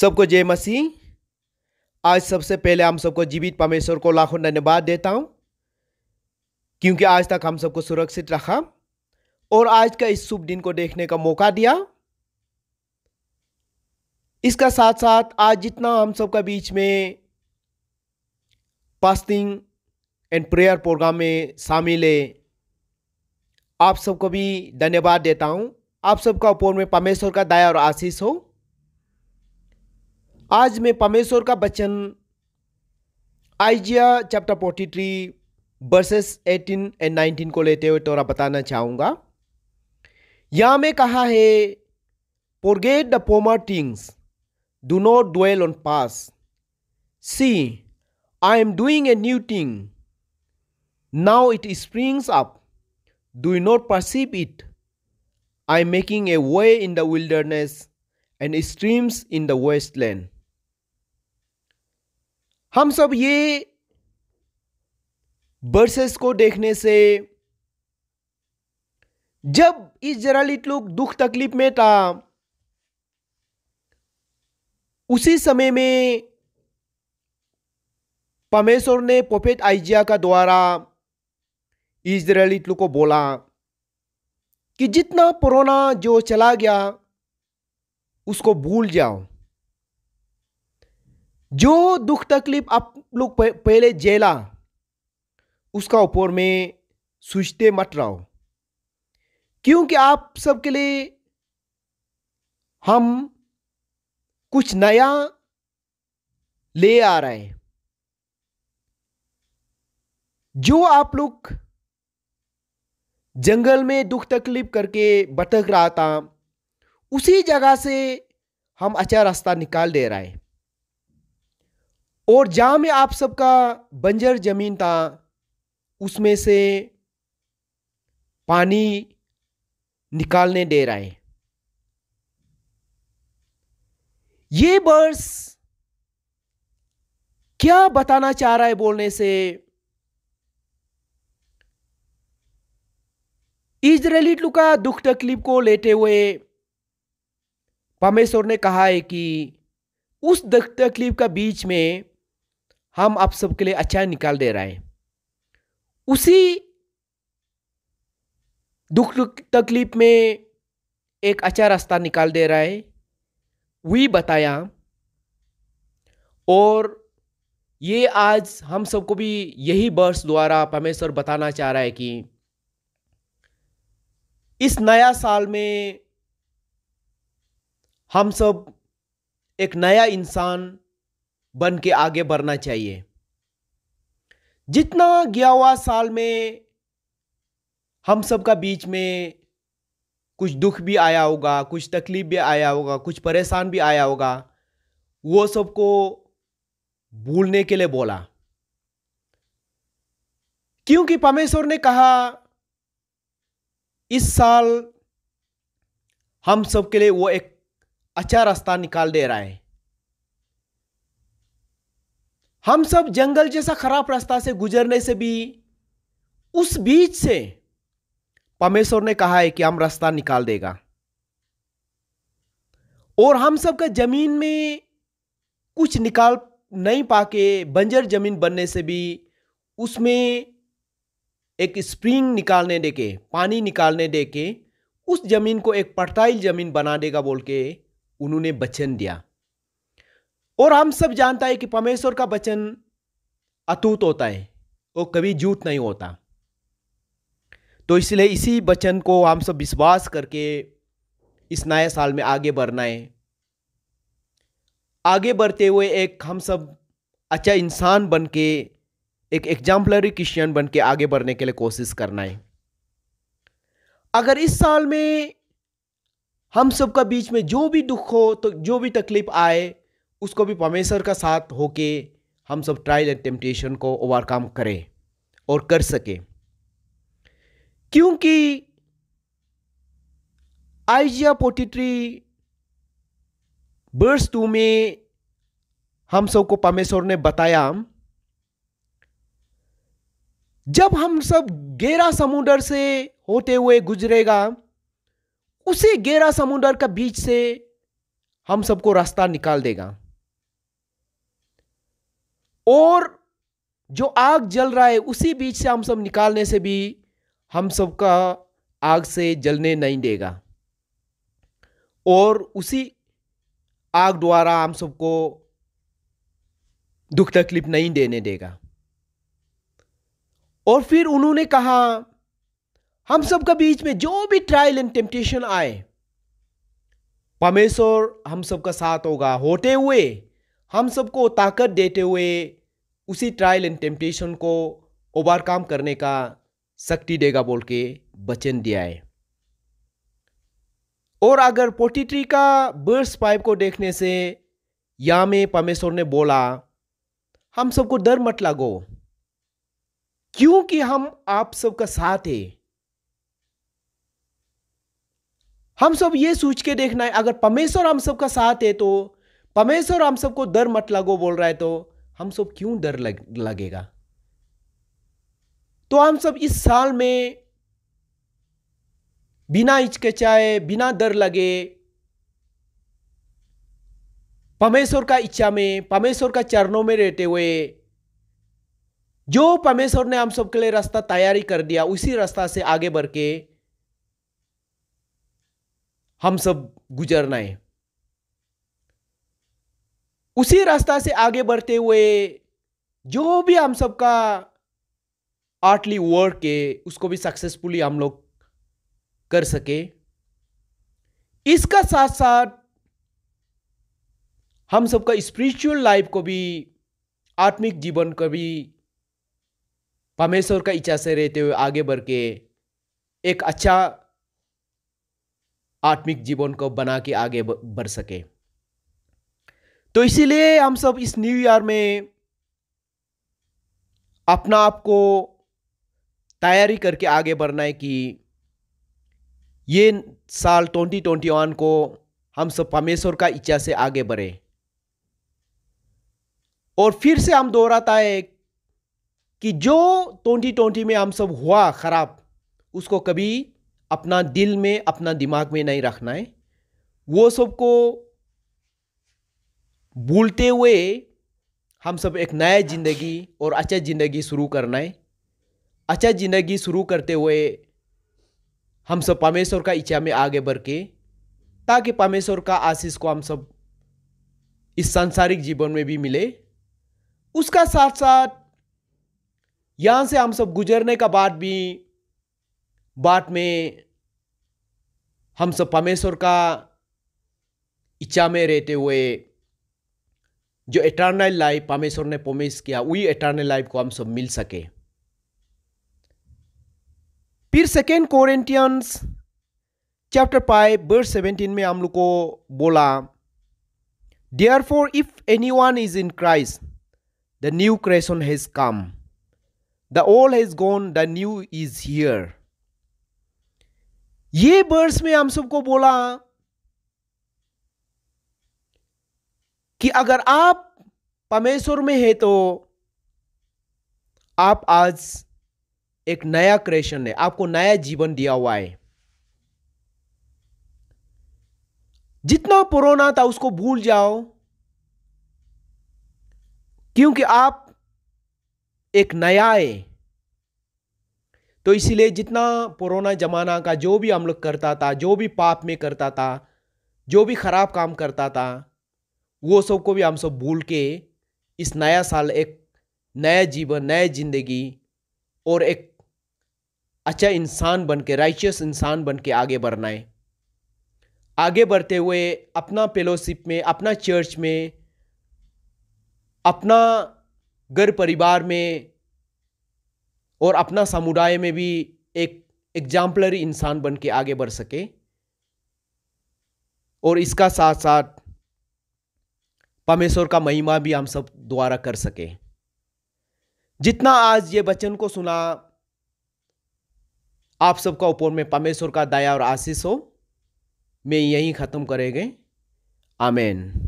सबको जय मसीह आज सबसे पहले हम सबको जीवित परमेश्वर को लाखों धन्यवाद देता हूँ क्योंकि आज तक हम सबको सुरक्षित रखा और आज का इस शुभ दिन को देखने का मौका दिया इसका साथ साथ आज जितना हम सबका बीच में फास्टिंग एंड प्रेयर प्रोग्राम में शामिल है आप सबको भी धन्यवाद देता हूँ आप सबका ऊपर में परमेश्वर का दया और आशीष हो आज मैं परमेश्वर का वचन Isaiah chapter forty three verses eighteen and nineteen को लेते हुए थोड़ा बताना चाहूँगा यहाँ में कहा है forget the former things do not dwell on past see I am doing a new thing now it springs up do not perceive it I am making a way in the wilderness and streams in the wasteland हम सब ये versus को देखने से जब इजराइलिट लोग दुख तकलीफ में था उसी समय में परमेश्वर ने पोपेट आइजिया का द्वारा इजराइलिट लोग को बोला कि जितना पुराना जो चला गया उसको भूल जाओ जो दुख तकलीफ आप लोग पहले जेला उसका ऊपर में सोचते मत रहो क्योंकि आप सबके लिए हम कुछ नया ले आ रहे हैं जो आप लोग जंगल में दुख तकलीफ करके भटक रहा था उसी जगह से हम अच्छा रास्ता निकाल दे रहा है और जहाँ में आप सबका बंजर जमीन था उसमें से पानी निकालने दे रहा है ये बर्स क्या बताना चाह रहा है बोलने से इजरायली का दुख तकलीफ को लेते हुए परमेश्वर ने कहा है कि उस दुख तकलीफ का बीच में हम आप सबके लिए अच्छा निकाल दे रहा है उसी दुख तकलीफ में एक अच्छा रास्ता निकाल दे रहा है वही बताया और ये आज हम सबको भी यही वर्ष द्वारा परमेश्वर बताना चाह रहा है कि इस नया साल में हम सब एक नया इंसान बन के आगे बढ़ना चाहिए जितना ग्यारहवा साल में हम सब का बीच में कुछ दुख भी आया होगा कुछ तकलीफ भी आया होगा कुछ परेशान भी आया होगा वो सबको भूलने के लिए बोला क्योंकि परमेश्वर ने कहा इस साल हम सब के लिए वो एक अच्छा रास्ता निकाल दे रहा है हम सब जंगल जैसा खराब रास्ता से गुजरने से भी उस बीच से परमेश्वर ने कहा है कि हम रास्ता निकाल देगा और हम सब का जमीन में कुछ निकाल नहीं पाके बंजर जमीन बनने से भी उसमें एक स्प्रिंग निकालने दे के पानी निकालने दे के उस जमीन को एक पटाइल जमीन बना देगा बोल के उन्होंने वचन दिया और हम सब जानता है कि परमेश्वर का वचन अतूत होता है वो कभी झूठ नहीं होता तो इसलिए इसी वचन को हम सब विश्वास करके इस नए साल में आगे बढ़ना है आगे बढ़ते हुए एक हम सब अच्छा इंसान बन के एक एग्जाम्पलरी क्रिश्चियन बन के आगे बढ़ने के लिए कोशिश करना है अगर इस साल में हम सबका बीच में जो भी दुख हो तो जो भी तकलीफ आए उसको भी परमेश्वर का साथ होके हम सब ट्रायल एंड टेम्पटेशन को ओवरकम करें और कर सकें क्योंकि आइजिया पोटिट्री बर्स टू में हम सबको परमेश्वर ने बताया जब हम सब गहरा समुद्र से होते हुए गुजरेगा उसी गहरा समुद्र का बीच से हम सबको रास्ता निकाल देगा और जो आग जल रहा है उसी बीच से हम सब निकालने से भी हम सबका आग से जलने नहीं देगा और उसी आग द्वारा हम सबको दुख तकलीफ नहीं देने देगा और फिर उन्होंने कहा हम सबका बीच में जो भी ट्रायल एंड टेम्पटेशन आए परमेश्वर हम सबका साथ होगा होते हुए हम सबको ताकत देते हुए उसी ट्रायल एंड टेम्पटेशन को ओवरकम करने का शक्ति देगा बोल के वचन दिया है और अगर पोटिट्री का बर्स पाइप को देखने से या में परमेश्वर ने बोला हम सबको डर मत लगो क्योंकि हम आप सबका साथ है हम सब ये सोच के देखना है अगर परमेश्वर हम सबका साथ है तो परमेश्वर हम सबको डर मत लगो बोल रहा है तो हम सब क्यों डर लग, लगेगा तो हम सब इस साल में बिना हिचकिचाए बिना डर लगे परमेश्वर का इच्छा में परमेश्वर का चरणों में रहते हुए जो परमेश्वर ने हम सबके लिए रास्ता तैयारी कर दिया उसी रास्ता से आगे बढ़ के हम सब गुजरना है उसी रास्ता से आगे बढ़ते हुए जो भी हम सबका आर्टली वर्क है उसको भी सक्सेसफुली हम लोग कर सके इसका साथ साथ हम सबका स्पिरिचुअल लाइफ को भी आत्मिक जीवन को भी परमेश्वर का इच्छा से रहते हुए आगे बढ़ के एक अच्छा आत्मिक जीवन को बना के आगे बढ़ सके तो इसीलिए हम सब इस न्यू ईयर में अपना आप को तैयारी करके आगे बढ़ना है कि ये साल 2021 को हम सब परमेश्वर का इच्छा से आगे बढ़े और फिर से हम दोहराता है कि जो 2020 में हम सब हुआ खराब उसको कभी अपना दिल में अपना दिमाग में नहीं रखना है वो सबको भूलते हुए हम सब एक नया ज़िंदगी और अच्छा ज़िंदगी शुरू करना है अच्छा ज़िंदगी शुरू करते हुए हम सब परमेश्वर का इच्छा में आगे बढ़ के ताकि परमेश्वर का आशीष को हम सब इस सांसारिक जीवन में भी मिले उसका साथ साथ यहाँ से हम सब गुजरने का बाद भी बाद में हम सब परमेश्वर का इच्छा में रहते हुए जो इटर्नल लाइफ परमेश्वर ने प्रोमिस किया वही इटर्नल लाइफ को हम सब मिल सके फिर second Corinthians chapter five verse seventeen में हम लोग को बोला dear for if anyone is in Christ the new creation has come the old has gone the new is here ये बर्ड्स में हम सबको बोला कि अगर आप परमेश्वर में है तो आप आज एक नया क्रिएशन है आपको नया जीवन दिया हुआ है जितना पुराना था उसको भूल जाओ क्योंकि आप एक नया है तो इसीलिए जितना पुराना ज़माना का जो भी हम लोग करता था जो भी पाप में करता था जो भी ख़राब काम करता था वो सब को भी हम सब भूल के इस नया साल एक नया जीवन नया जिंदगी और एक अच्छा इंसान बन के राइचियस इंसान बन के आगे बढ़ना है आगे बढ़ते हुए अपना फेलोशिप में अपना चर्च में अपना घर परिवार में और अपना समुदाय में भी एक एग्जाम्पलरी इंसान बन के आगे बढ़ सके और इसका साथ साथ परमेश्वर का महिमा भी हम सब द्वारा कर सके जितना आज ये वचन को सुना आप सबका ऊपर में परमेश्वर का दया और आशीष हो मैं यहीं ख़त्म करेंगे आमेन